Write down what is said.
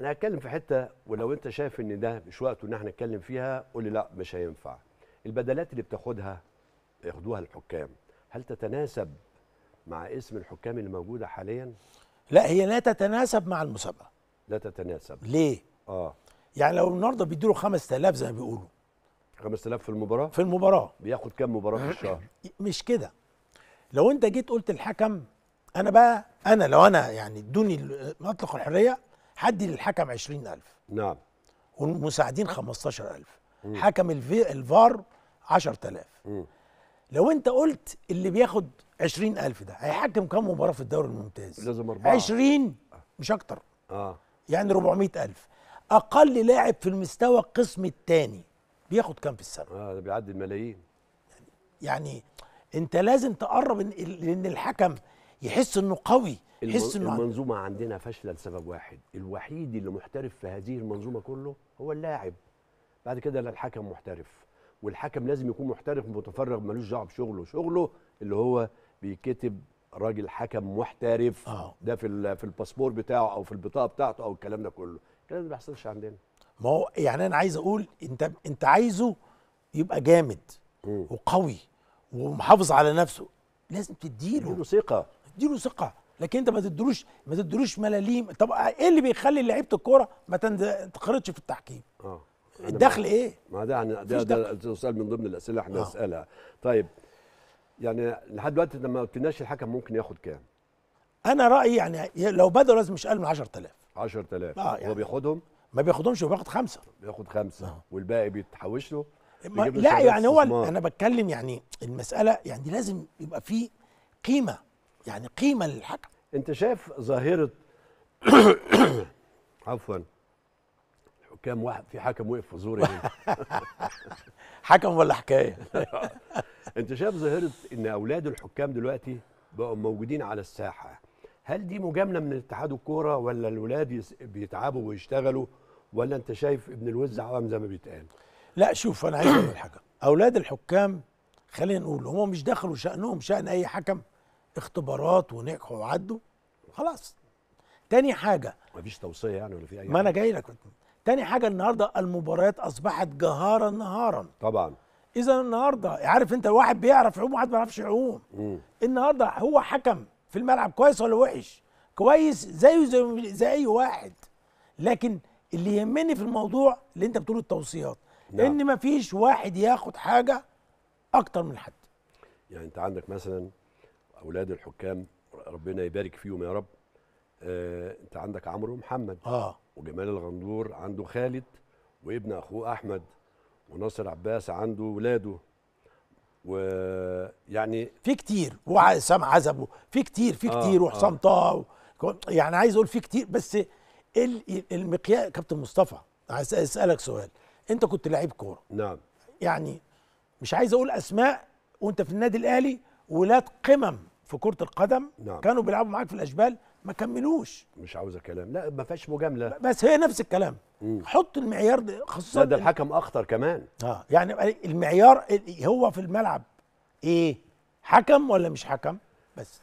انا هتكلم في حته ولو انت شايف ان ده مش وقته ان احنا نتكلم فيها قول لي لا مش هينفع البدلات اللي بتاخدها ياخدوها الحكام هل تتناسب مع اسم الحكام اللي موجوده حاليا لا هي لا تتناسب مع المسابقه لا تتناسب ليه اه يعني لو النهارده بيديله 5000 زي ما بيقولوا 5000 في المباراه في المباراه بياخد كام مباراه في الشهر مش كده لو انت جيت قلت الحكم انا بقى انا لو انا يعني ادوني مطلق الحريه حدي للحكم 20000 نعم والمساعدين 15000 حكم الفي الفار 10000 لو انت قلت اللي بياخد 20000 ده هيحكم كم مباراه في الدوري الممتاز لازم أربعة 20 مش اكتر اه يعني 400000 اقل لاعب في المستوى القسم الثاني بياخد كام في السنه اه ده بيعدي الملايين يعني انت لازم تقرب ان الحكم يحس انه قوي حس انه المنظومه عندنا فاشله لسبب واحد الوحيد اللي محترف في هذه المنظومه كله هو اللاعب بعد كده لا الحكم محترف والحكم لازم يكون محترف متفرغ ملوش دعوه بشغله شغله اللي هو بيكتب راجل حكم محترف آه. ده في في الباسبور بتاعه او في البطاقه بتاعته او الكلام ده كله الكلام ده ما بيحصلش عندنا ما هو يعني انا عايز اقول انت انت عايزه يبقى جامد م. وقوي ومحافظ على نفسه لازم تديله تديله ثقه تديله ثقه لكن انت ما تدروش ما تدروش ملاليم طب ايه اللي بيخلي لعيبه الكوره ما تنخرطش في التحكيم؟ اه الدخل ايه؟ ما ده يعني ده, ده, سؤال من ضمن الاسئله احنا اه. نسالها طيب يعني لحد دلوقتي لما قلتلناش الحكم ممكن ياخد كام؟ انا رايي يعني لو بدأوا لازم مش اقل من 10000 10000 اه يعني هو بياخدهم؟ ما بياخدهمش هو بياخد خمسه بياخد خمسه آه. والباقي بيتحوش له لا يعني هو انا بتكلم يعني المساله يعني لازم يبقى في قيمه يعني قيمه للحكم انت شايف ظاهره عفوا حكام واحد في حكم وقف في زوري حكم ولا حكايه انت شايف ظاهره ان اولاد الحكام دلوقتي بقوا موجودين على الساحه هل دي مجامله من اتحاد الكوره ولا الولاد بيتعبوا ويشتغلوا ولا انت شايف ابن الوز عوام زي ما بيتقال لا شوف انا عايز اقول حاجه اولاد الحكام خلينا نقول هم مش دخلوا شانهم شان اي حكم اختبارات ونجحوا وعدوا خلاص تاني حاجه مفيش توصيه يعني ولا في اي ما انا جاي لك تاني حاجه النهارده المباريات اصبحت جهارا نهارا طبعا اذا النهارده عارف انت واحد بيعرف يعوم وواحد ما بيعرفش يعوم النهارده هو حكم في الملعب كويس ولا وحش كويس زيه زي زي اي واحد لكن اللي يهمني في الموضوع اللي انت بتقوله التوصيات نعم. ان مفيش واحد ياخد حاجه اكتر من حد يعني انت عندك مثلا اولاد الحكام ربنا يبارك فيهم يا رب آه انت عندك عمرو محمد اه وجمال الغندور عنده خالد وابن اخوه احمد وناصر عباس عنده ولاده ويعني في كتير وعصام عزبه في كتير في آه، كتير آه وحسام آه. طه يعني عايز اقول في كتير بس المقياس كابتن مصطفى عايز اسالك سؤال انت كنت لعيب كوره نعم يعني مش عايز اقول اسماء وانت في النادي الاهلي ولاد قمم في كره القدم نعم. كانوا بيلعبوا معاك في الاشبال ما كملوش مش عاوزه كلام لا ما فيهاش مجامله بس هي نفس الكلام مم. حط المعيار ده خصوصا لا ده الحكم اخطر كمان اه يعني المعيار هو في الملعب ايه حكم ولا مش حكم بس